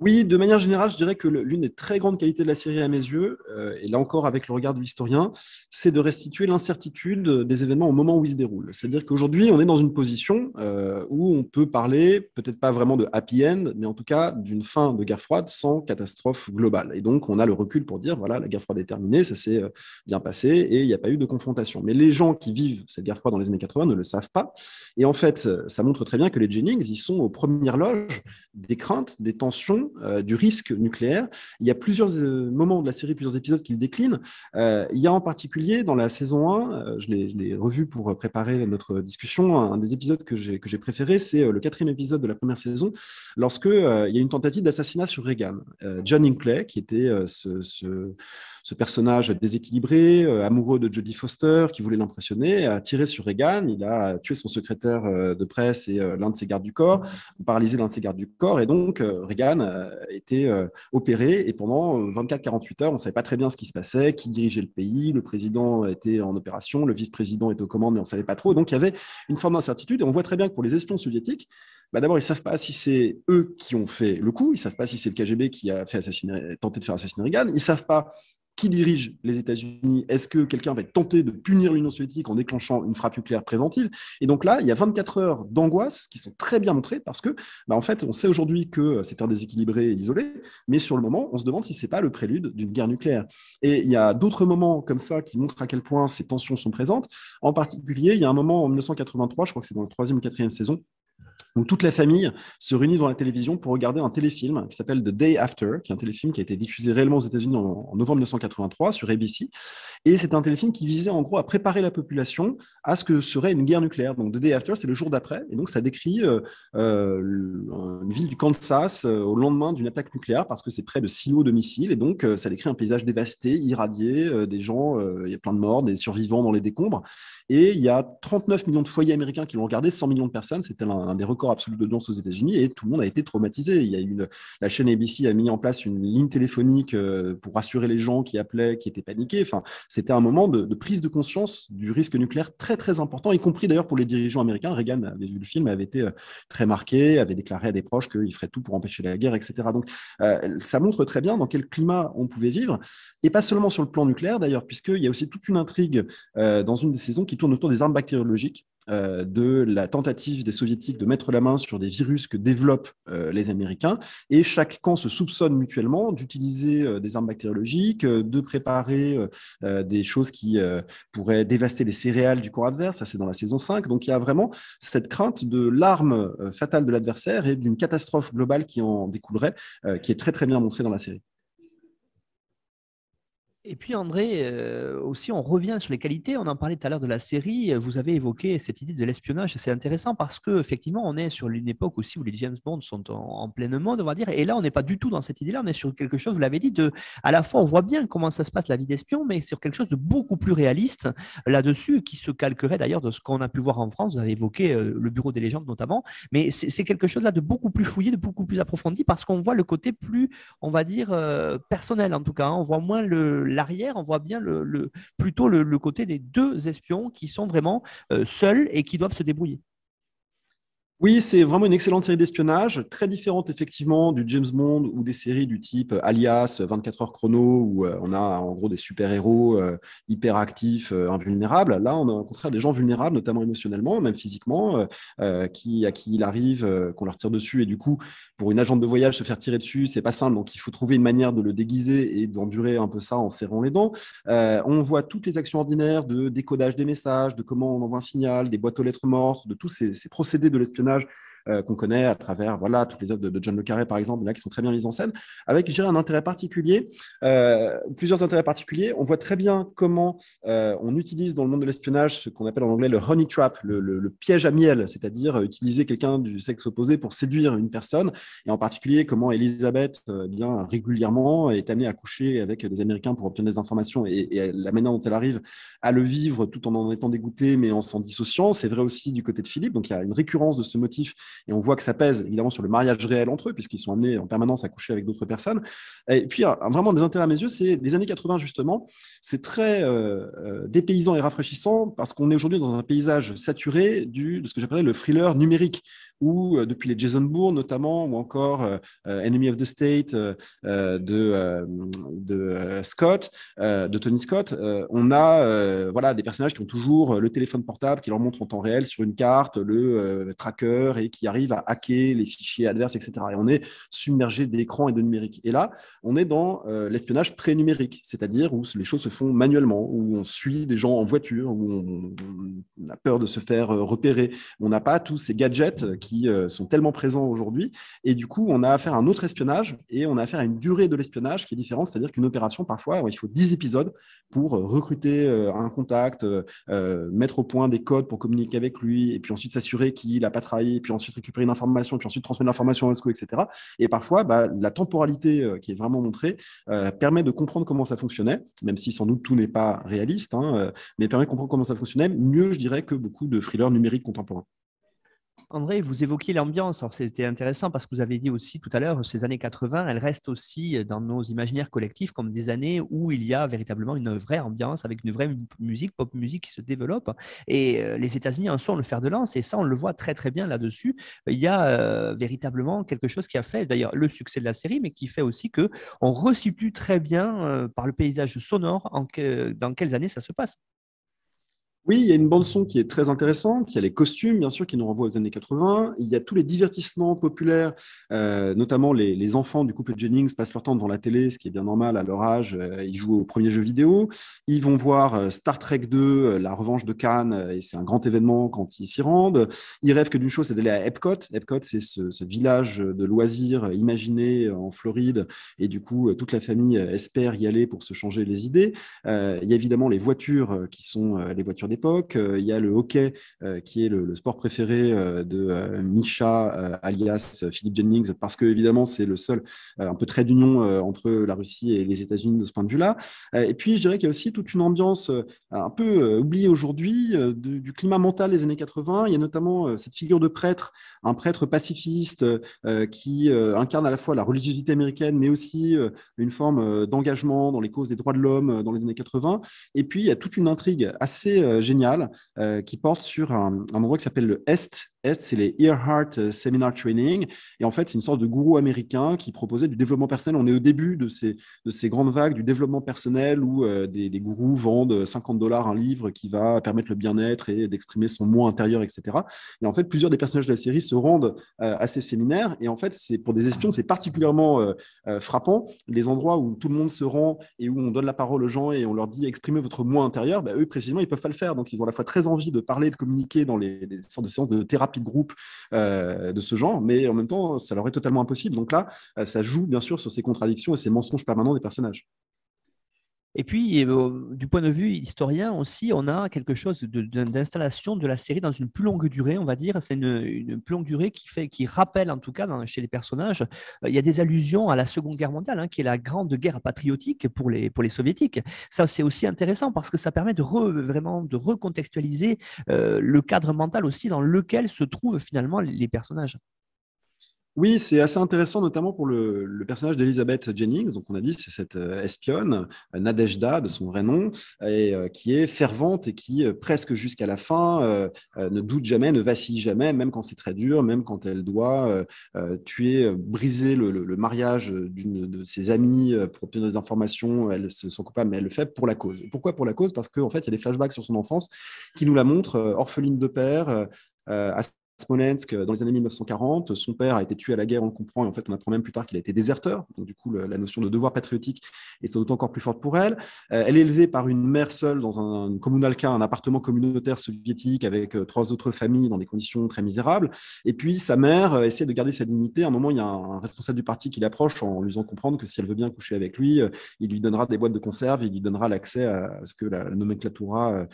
Oui, de manière générale, je dirais que l'une des très grandes qualités de la série à mes yeux, euh, et là encore avec le regard de l'historien, c'est de restituer l'incertitude des événements au moment où ils se déroulent. C'est-à-dire qu'aujourd'hui, on est dans une position euh, où on peut parler, peut-être pas vraiment de happy end, mais en tout cas d'une fin de guerre froide sans catastrophe globale. Et donc, on a le recul pour dire, voilà, la guerre froide est terminée, ça s'est euh, bien passé, et il n'y a pas eu de confrontation. Mais les gens qui vivent cette guerre froide dans les années 80 ne le savent pas. Et en fait, ça montre très bien que les Jennings, ils sont aux premières loges des craintes, des tensions, euh, du risque nucléaire. Il y a plusieurs euh, moments de la série, plusieurs épisodes qui décline. Euh, il y a en particulier dans la saison 1, euh, je l'ai revu pour préparer notre discussion, un des épisodes que j'ai préféré, c'est le quatrième épisode de la première saison, lorsque il y a une tentative d'assassinat sur Reagan. John Inclay, qui était ce ce personnage déséquilibré, euh, amoureux de Jodie Foster, qui voulait l'impressionner, a tiré sur Reagan, il a euh, tué son secrétaire euh, de presse et l'un de ses gardes du corps, paralysé l'un de ses gardes du corps, et donc Reagan a été opéré, et pendant 24-48 heures, on ne savait pas très bien ce qui se passait, qui dirigeait le pays, le président était en opération, le vice-président était aux commandes, mais on ne savait pas trop, donc il y avait une forme d'incertitude, et on voit très bien que pour les espions soviétiques, bah, d'abord, ils ne savent pas si c'est eux qui ont fait le coup, ils ne savent pas si c'est le KGB qui a fait assassiner, tenté de faire assassiner Reagan, ils ne savent pas qui dirige les États-Unis Est-ce que quelqu'un va être tenté de punir l'Union soviétique en déclenchant une frappe nucléaire préventive Et donc là, il y a 24 heures d'angoisse qui sont très bien montrées parce que, bah, en fait, on sait aujourd'hui que euh, c'est un déséquilibré et isolé, mais sur le moment, on se demande si n'est pas le prélude d'une guerre nucléaire. Et il y a d'autres moments comme ça qui montrent à quel point ces tensions sont présentes. En particulier, il y a un moment en 1983, je crois que c'est dans la troisième ou quatrième saison, où toute la famille se réunit devant la télévision pour regarder un téléfilm qui s'appelle The Day After, qui est un téléfilm qui a été diffusé réellement aux États-Unis en, novembre 1983 sur ABC. Et c'est un téléfilm qui visait en gros à préparer la population à ce que serait une guerre nucléaire. Donc The Day After, c'est le jour d'après. Et donc ça décrit euh, euh, une ville du Kansas euh, au lendemain d'une attaque nucléaire parce que c'est près de silos de missiles. Et donc ça décrit un paysage dévasté, irradié, des gens, il y a plein de morts, des survivants dans les décombres. Et il y a 39 millions de foyers américains qui l'ont regardé, 100 millions de personnes. C'était un, des records Absolu de danse aux États-Unis et tout le monde a été traumatisé. Il y a une, la chaîne ABC a mis en place une ligne téléphonique euh, pour rassurer les gens qui appelaient, qui étaient paniqués. Enfin, c'était un moment de, prise de conscience du risque nucléaire très très important, y compris d'ailleurs pour les dirigeants américains. Reagan avait vu le film, avait été euh, très marqué, avait déclaré à des proches qu'il ferait tout pour empêcher la guerre, etc. Donc, euh, ça montre très bien dans quel climat on pouvait vivre, et pas seulement sur le plan nucléaire d'ailleurs, puisqu'il y a aussi toute une intrigue dans une des saisons qui tourne autour des armes bactériologiques euh, de la tentative des soviétiques de mettre la main sur des virus que développent euh, les Américains. Et chaque camp se soupçonne mutuellement d'utiliser euh, des armes bactériologiques, de préparer des choses qui pourraient dévaster les céréales du camp adverse. Ça, c'est dans la saison 5. Donc, il y a vraiment cette crainte de l'arme fatale de l'adversaire et d'une catastrophe globale qui en découlerait, qui est très, très bien montrée dans la série. Et puis André, euh, aussi on revient sur les qualités, on en parlait tout à l'heure de la série, euh, vous avez évoqué cette idée de l'espionnage, c'est intéressant parce que effectivement on est sur une époque aussi où les James Bond sont en, pleinement, pleine on va dire, et là on n'est pas du tout dans cette idée-là, on est sur quelque chose, vous l'avez dit, de, à la fois on voit bien comment ça se passe la vie d'espion, mais sur quelque chose de beaucoup plus réaliste là-dessus, qui se calquerait d'ailleurs de ce qu'on a pu voir en France, vous avez évoqué euh, le Bureau des légendes notamment, mais c'est quelque chose là de beaucoup plus fouillé, de beaucoup plus approfondi parce qu'on voit le côté plus, on va dire, personnel en tout cas, hein. on voit moins le l'arrière, on voit bien le, plutôt le, côté des deux espions qui sont vraiment euh, seuls et qui doivent se débrouiller. Oui, c'est vraiment une excellente série d'espionnage, très différente effectivement du James Bond ou des séries du type euh, Alias, 24 euh, heures chrono, où euh, on a en gros des super-héros hyper actifs, invulnérables. Là, on a au contraire des gens vulnérables, notamment émotionnellement, même physiquement, qui, à qui il arrive qu'on leur tire dessus. Et du coup, pour une agente de voyage, se faire tirer dessus, c'est pas simple. Donc, il faut trouver une manière de le déguiser et d'endurer un peu ça en serrant les dents. on voit toutes les actions ordinaires de décodage des messages, de comment on envoie un signal, des boîtes aux lettres mortes, de tous ces procédés de l'espionnage personnage euh, qu'on connaît à travers voilà toutes les œuvres de, John le Carré par exemple, là qui sont très bien mises en scène, avec j'ai un intérêt particulier, euh, plusieurs intérêts particuliers. On voit très bien comment euh, on utilise dans le monde de l'espionnage ce qu'on appelle en anglais le honey trap, le, piège à miel, c'est-à-dire utiliser quelqu'un du sexe opposé pour séduire une personne, et en particulier comment Elisabeth eh bien régulièrement est amenée à coucher avec des Américains pour obtenir des informations et, et la manière dont elle arrive à le vivre tout en en étant dégoûtée mais en s'en dissociant. C'est vrai aussi du côté de Philippe, donc il y a une récurrence de ce motif et on voit que ça pèse évidemment sur le mariage réel entre eux, puisqu'ils sont amenés en permanence à coucher avec d'autres personnes. Et puis, vraiment des intérêts à mes yeux, c'est les années 80, justement. C'est très euh, euh, dépaysant et rafraîchissant parce qu'on est aujourd'hui dans un paysage saturé de ce que j'appelais le thriller numérique ou euh, depuis les Jason Bourne notamment, ou encore euh, euh, Enemy of the State de, de Scott, de Tony Scott, on a voilà, des personnages qui ont toujours le téléphone portable qui leur montre en temps réel sur une carte le tracker et qui arrivent à hacker les fichiers adverses, etc. Et on est submergé d'écran et de numérique. Et là, on est dans l'espionnage pré-numérique, c'est-à-dire où les choses se font manuellement, où on suit des gens en voiture, où on, on a peur de se faire repérer. On n'a pas tous ces gadgets qui qui euh, sont tellement présents aujourd'hui. Et du coup, on a affaire à un autre espionnage et on a affaire à une durée de l'espionnage qui est différente. C'est-à-dire qu'une opération, parfois, il faut 10 épisodes pour euh, recruter euh, un contact, mettre au point des codes pour communiquer avec lui, et puis ensuite s'assurer qu'il n'a pas trahi, puis ensuite récupérer une information, puis ensuite transmettre l'information à SCO, etc. Et parfois, bah, la temporalité qui est vraiment montrée permet de comprendre comment ça fonctionnait, même si sans doute tout n'est pas réaliste, hein, mais permet de comprendre comment ça fonctionnait mieux, je dirais, que beaucoup de thrillers numériques contemporains. André, vous évoquiez l'ambiance. c'était intéressant parce que vous avez dit aussi tout à l'heure, ces années 80, elles restent aussi euh, dans nos imaginaires collectifs comme des années où il y a véritablement une vraie ambiance avec une vraie musique, pop musique qui se développe. Et euh, les États-Unis en sont le fer de lance. Et ça, on le voit très, très bien là-dessus. Il y a euh, véritablement quelque chose qui a fait, d'ailleurs, le succès de la série, mais qui fait aussi que on resitue très bien par le paysage sonore en dans quelles années ça se passe. Oui, il y a une bande-son qui est très intéressante. Il y a les costumes, bien sûr, qui nous renvoient aux années 80. Il y a tous les divertissements populaires, euh, notamment les, enfants du couple Jennings passent leur temps devant la télé, ce qui est bien normal à leur âge. Euh, ils jouent aux premiers jeux vidéo. Ils vont voir euh, Star Trek 2, La Revanche de Cannes, et c'est un grand événement quand ils s'y rendent. Ils rêvent que d'une chose, c'est d'aller à Epcot. Epcot, c'est ce, village de loisirs imaginé en Floride. Et du coup, toute la famille espère y aller pour se changer les idées. il y a évidemment les voitures qui sont les voitures époque. Euh, il y a le hockey, euh, qui est le, sport préféré euh, de Misha, alias Philippe Jennings, parce que évidemment, c'est le seul un peu trait d'union entre la Russie et les États-Unis de ce point de vue-là. et puis, je dirais qu'il y a aussi toute une ambiance un peu oubliée aujourd'hui du, climat mental des années 80. Il y a notamment cette figure de prêtre, un prêtre pacifiste qui incarne à la fois la religiosité américaine, mais aussi une forme d'engagement dans les causes des droits de l'homme dans les années 80. Et puis, il y a toute une intrigue assez génial euh, qui porte sur un, endroit qui s'appelle le Est est, c'est les Earhart euh, Seminar Training. Et en fait, c'est une sorte de gourou américain qui proposait du développement personnel. On est au début de ces, de ces grandes vagues du développement personnel où euh, des, gourous vendent 50 dollars un livre qui va permettre le bien-être et d'exprimer son moi intérieur, etc. Et en fait, plusieurs des personnages de la série se rendent euh, à ces séminaires. Et en fait, c'est pour des espions, c'est particulièrement frappant. Les endroits où tout le monde se rend et où on donne la parole aux gens et on leur dit exprimez votre moi intérieur, bah, eux, précisément, ils peuvent pas le faire. Donc, ils ont à la fois très envie de parler, de communiquer dans les, les sortes de séances de thérapie de groupe euh, de ce genre, mais en même temps, ça leur est totalement impossible. Donc là, euh, ça joue bien sûr sur ces contradictions et ces mensonges permanents des personnages. Et puis, euh, du point de vue historien aussi, on a quelque chose d'installation de, la série dans une plus longue durée, on va dire. C'est une, plus longue durée qui, fait, qui rappelle, en tout cas, chez les personnages, euh, il y a des allusions à la Seconde Guerre mondiale, hein, qui est la grande guerre patriotique pour les, pour les soviétiques. Ça, c'est aussi intéressant parce que ça permet de vraiment de recontextualiser euh, le cadre mental aussi dans lequel se trouvent finalement les personnages. Oui, c'est assez intéressant, notamment pour le, personnage d'Elizabeth Jennings. Donc, on a dit, c'est cette euh, espionne, euh, Nadejda, de son vrai nom, et, euh, qui est fervente et qui, presque jusqu'à la fin, ne doute jamais, ne vacille jamais, même quand c'est très dur, même quand elle doit tuer, briser le, mariage d'une de ses amies pour obtenir des informations. Elle se sent coupable, mais elle le fait pour la cause. pourquoi pour la cause Parce qu'en fait, il y a des flashbacks sur son enfance qui nous la montrent, orpheline de père. Smolensk euh, dans les années 1940. Son père a été tué à la guerre, on le comprend, et en fait, on apprend même plus tard qu'il a été déserteur. Donc, du coup, la notion de devoir patriotique est sans doute encore plus forte pour elle. Euh, elle est élevée par une mère seule dans un communalka, un appartement communautaire soviétique avec euh, trois autres familles dans des conditions très misérables. Et puis, sa mère essaie de garder sa dignité. À un moment, il y a un, responsable du parti qui l'approche en lui faisant comprendre que si elle veut bien coucher avec lui, il lui donnera des boîtes de conserve, il lui donnera l'accès à, ce que la, la nomenclatura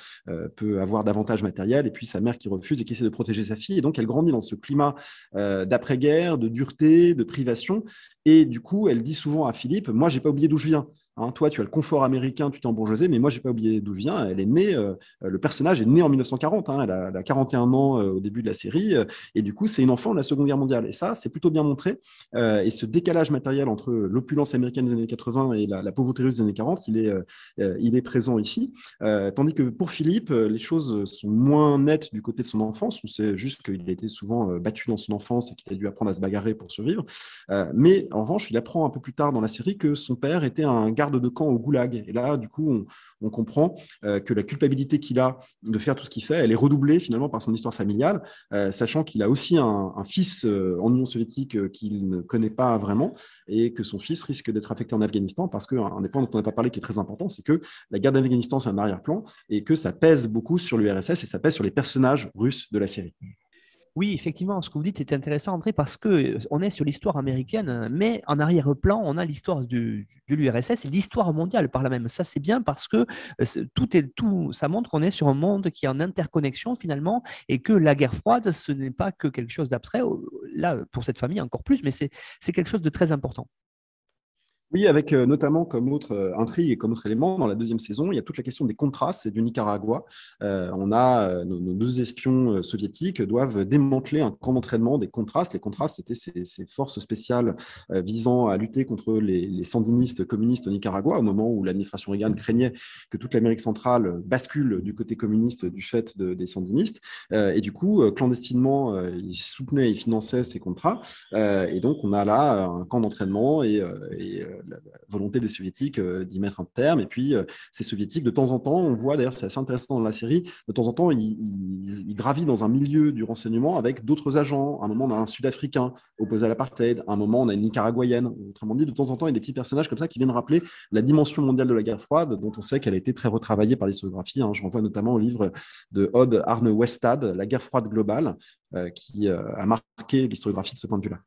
peut avoir davantage matériel. Et puis, sa mère qui refuse et qui essaie de protéger sa fille. Et donc, elle grandit dans ce climat euh, d'après-guerre, de dureté, de privation. Et du coup, elle dit souvent à Philippe, moi, j'ai pas oublié d'où je viens. Hein, toi, tu as le confort américain, tu t'es embourgeoisé, mais moi, j'ai pas oublié d'où je viens. Elle est née, euh, euh, le personnage est né en 1940. Hein. elle, a, 41 ans euh, au début de la série, et du coup, c'est une enfant de la Seconde Guerre mondiale. Et ça, c'est plutôt bien montré. et ce décalage matériel entre l'opulence américaine des années 80 et la, pauvreté russe des années 40, il est, il est présent ici. tandis que pour Philippe, les choses sont moins nettes du côté de son enfance, On c'est juste qu'il a été souvent battu dans son enfance et qu'il a dû apprendre à se bagarrer pour survivre. mais en revanche, il apprend un peu plus tard dans la série que son père était un garde de camp au goulag. Et là, du coup, on, comprend euh, que la culpabilité qu'il a de faire tout ce qu'il fait, elle est redoublée finalement par son histoire familiale, euh, sachant qu'il a aussi un, fils euh, en Union soviétique qu'il ne connaît pas vraiment et que son fils risque d'être affecté en Afghanistan parce qu'un des points dont on n'a pas parlé qui est très important, c'est que la guerre d'Afghanistan, c'est un arrière-plan et que ça pèse beaucoup sur l'URSS et ça pèse sur les personnages russes de la série. Oui, effectivement, ce que vous dites est intéressant, André, parce qu'on euh, est sur l'histoire américaine, mais en arrière-plan, on a l'histoire de, l'URSS et l'histoire mondiale par la même. Ça, c'est bien parce que euh, tout est, tout, ça montre qu'on est sur un monde qui est en interconnexion finalement et que la guerre froide, ce n'est pas que quelque chose d'abstrait. Là, pour cette famille, encore plus, mais c'est quelque chose de très important. Oui, avec euh, notamment comme autre euh, intrigue et comme autre élément, dans la deuxième saison, il y a toute la question des contrats, c'est du Nicaragua. Euh, on a nos, deux espions soviétiques doivent démanteler un camp d'entraînement des contrastes Les contrastes c'était ces, forces spéciales visant à lutter contre les, sandinistes communistes au Nicaragua, au moment où l'administration Reagan craignait que toute l'Amérique centrale bascule du côté communiste du fait des sandinistes. et du coup, clandestinement, ils soutenaient et finançaient ces contrats. et donc, on a là un camp d'entraînement et la volonté des soviétiques euh, d'y mettre un terme. Et puis, euh, ces soviétiques, de temps en temps, on voit, d'ailleurs, c'est assez intéressant dans la série, de temps en temps, ils, ils, gravit dans un milieu du renseignement avec d'autres agents. À un moment, on a un Sud-Africain opposé à l'apartheid. À un moment, on a une Nicaraguayenne. Autrement dit, de temps en temps, il y a des petits personnages comme ça qui viennent rappeler la dimension mondiale de la guerre froide, dont on sait qu'elle a été très retravaillée par l'historiographie. Hein. Je renvoie notamment au livre de Odd Arne Westad, La guerre froide globale, euh, qui a marqué l'historiographie de ce point de vue-là.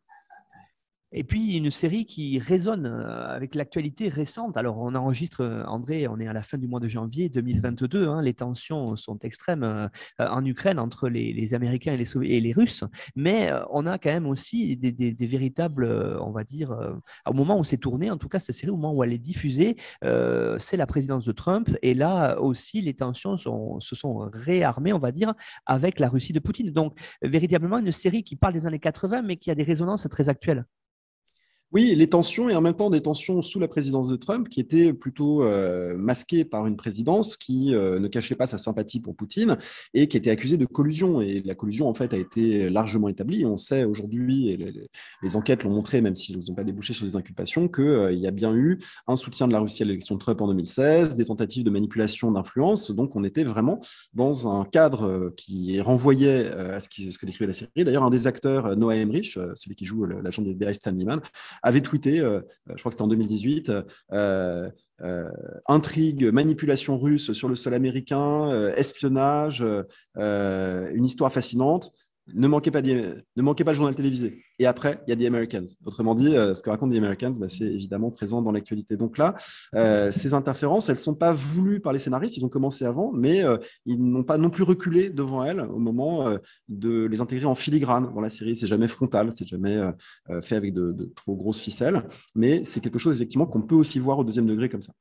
Et puis une série qui résonne euh, avec l'actualité récente. Alors on enregistre, euh, André, on est à la fin du mois de janvier 2022. Hein. les tensions sont extrêmes euh, en Ukraine entre les, Américains et les, et les Russes. Mais on a quand même aussi des, véritables, on va dire, au moment où c'est tourné, en tout cas cette série, au moment où elle est diffusée, c'est la présidence de Trump. Et là aussi, les tensions sont, se sont réarmées, on va dire, avec la Russie de Poutine. Donc véritablement une série qui parle des années 80, mais qui a des résonances très actuelles. Oui, les tensions et en même temps des tensions sous la présidence de Trump qui était plutôt euh, par une présidence qui euh, ne cachait pas sa sympathie pour Poutine et qui était accusée de collusion. Et la collusion, en fait, a été largement établie. On sait aujourd'hui, et les, enquêtes l'ont montré, même s'ils n'ont pas débouché sur des inculpations, qu'il euh, y a bien eu un soutien de la Russie à l'élection de Trump en 2016, des tentatives de manipulation d'influence. Donc, on était vraiment dans un cadre euh, qui renvoyait à ce, qui, que décrivait la série. D'ailleurs, un des acteurs, Noah Emrich, celui qui joue l'agent des FBI avait tweeté, euh, euh, je crois que c'était en 2018, euh, intrigue, manipulation russe sur le sol américain, espionnage, une histoire fascinante ne manquez pas, ne manquez pas le journal télévisé. Et après, il y a The Americans. Autrement dit, euh, ce que racontent The Americans, bah, c'est évidemment présent dans l'actualité. Donc là, euh, ces interférences, elles ne sont pas voulues par les scénaristes. Ils ont commencé avant, mais euh, ils n'ont pas non plus reculé devant elles au moment de les intégrer en filigrane dans la série. C'est jamais frontal, c'est jamais fait avec de, de, trop grosses ficelles, mais c'est quelque chose effectivement qu'on peut aussi voir au deuxième degré comme ça.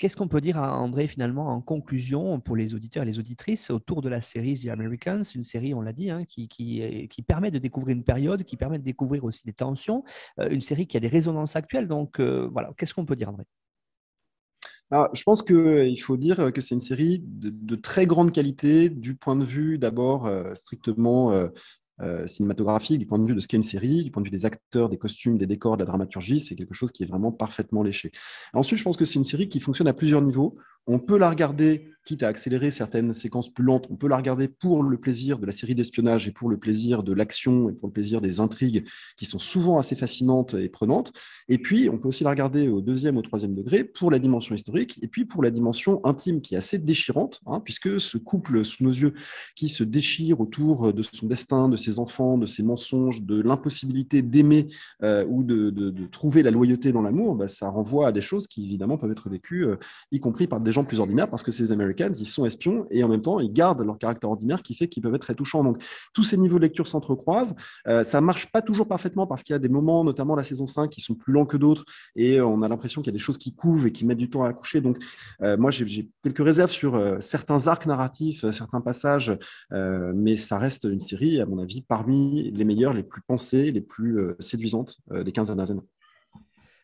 Qu'est-ce qu'on peut dire à André finalement en conclusion pour les auditeurs et les auditrices autour de la série The Americans, une série, on l'a dit, hein, euh, qui, permet de découvrir une période, qui permet de découvrir aussi des tensions, euh, une série qui a des résonances actuelles. Donc euh, voilà, qu'est-ce qu'on peut dire André ah, je pense qu'il faut dire que c'est une série de, très grande qualité du point de vue d'abord strictement euh, cinématographique, du point de vue de ce qu'est une série, du point de vue des acteurs, des costumes, des décors, de la dramaturgie, c'est quelque chose qui est vraiment parfaitement léché. Ensuite, je pense que c'est une série qui fonctionne à plusieurs niveaux, on peut la regarder, quitte à accélérer certaines séquences plus lentes, on peut la regarder pour le plaisir de la série d'espionnage et pour le plaisir de l'action et pour le plaisir des intrigues qui sont souvent assez fascinantes et prenantes. Et puis, on peut aussi la regarder au deuxième, au troisième degré pour la dimension historique et puis pour la dimension intime qui est assez déchirante, hein, puisque ce couple sous nos yeux qui se déchire autour de son destin, de ses enfants, de ses mensonges, de l'impossibilité d'aimer euh, ou de, trouver la loyauté dans l'amour, bah, ça renvoie à des choses qui évidemment peuvent être vécues, euh, y compris par des gens plus ordinaires parce que ces Americans, ils sont espions et en même temps, ils gardent leur caractère ordinaire qui fait qu'ils peuvent être très touchants. Donc, tous ces niveaux de lecture s'entrecroisent. Euh, ça marche pas toujours parfaitement parce qu'il y a des moments, notamment la saison 5, qui sont plus lents que d'autres et on a l'impression qu'il y a des choses qui couvent et qui mettent du temps à accoucher. Donc, euh, moi, j'ai quelques réserves sur euh, certains arcs narratifs, certains passages, mais ça reste une série, à mon avis, parmi les meilleures, les plus pensées, les plus séduisantes des 15 dernières années.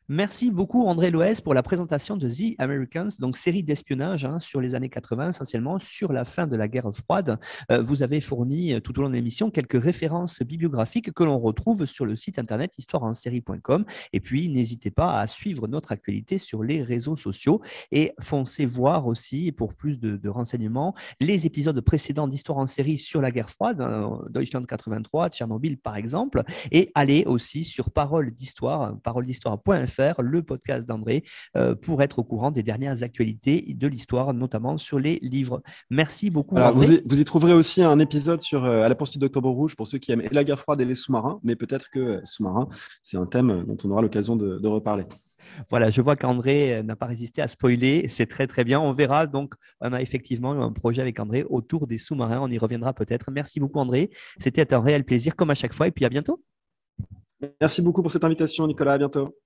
Merci beaucoup, André Loès, pour la présentation de The Americans, donc série d'espionnage hein, sur les années 80, essentiellement sur la fin de la guerre froide. Euh, vous avez fourni euh, tout au long de l'émission quelques références bibliographiques que l'on retrouve sur le site internet histoireensérie.com. Et puis, n'hésitez pas à suivre notre actualité sur les réseaux sociaux et foncez voir aussi, pour plus de, renseignements, les épisodes précédents d'Histoire en série sur la guerre froide, hein, Deutschland 83, Tchernobyl par exemple, et allez aussi sur parole d'histoire, paroledhistoire.fr le podcast d'André, euh, pour être au courant des dernières actualités de l'histoire, notamment sur les livres. Merci beaucoup. Vous, y, trouverez aussi un épisode sur euh, À la poursuite d'Octobre Rouge pour ceux qui aiment la guerre froide et les sous-marins, mais peut-être que euh, sous marins c'est un thème dont on aura l'occasion de, de reparler. Voilà, je vois qu'André n'a pas résisté à spoiler. C'est très, très bien. On verra. Donc, on a effectivement un projet avec André autour des sous-marins. On y reviendra peut-être. Merci beaucoup, André. C'était un réel plaisir, comme à chaque fois. Et puis, à bientôt. Merci beaucoup pour cette invitation, Nicolas. À bientôt.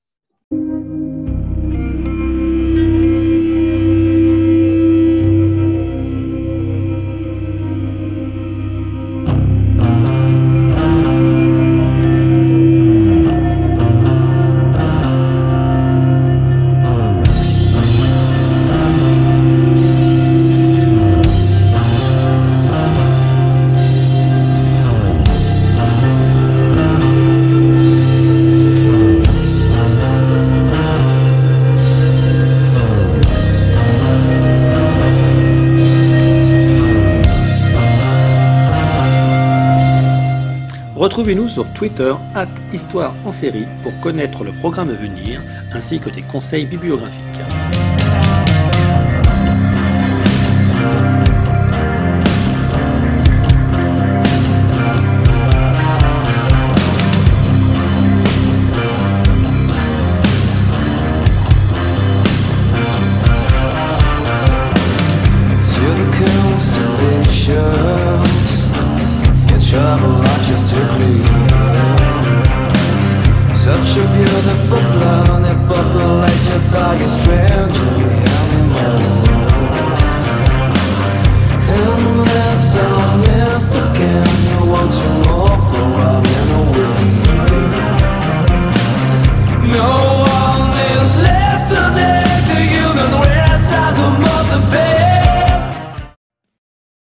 Retrouvez-nous sur Twitter, at Histoire en série, pour connaître le programme à venir, ainsi que des conseils bibliographiques.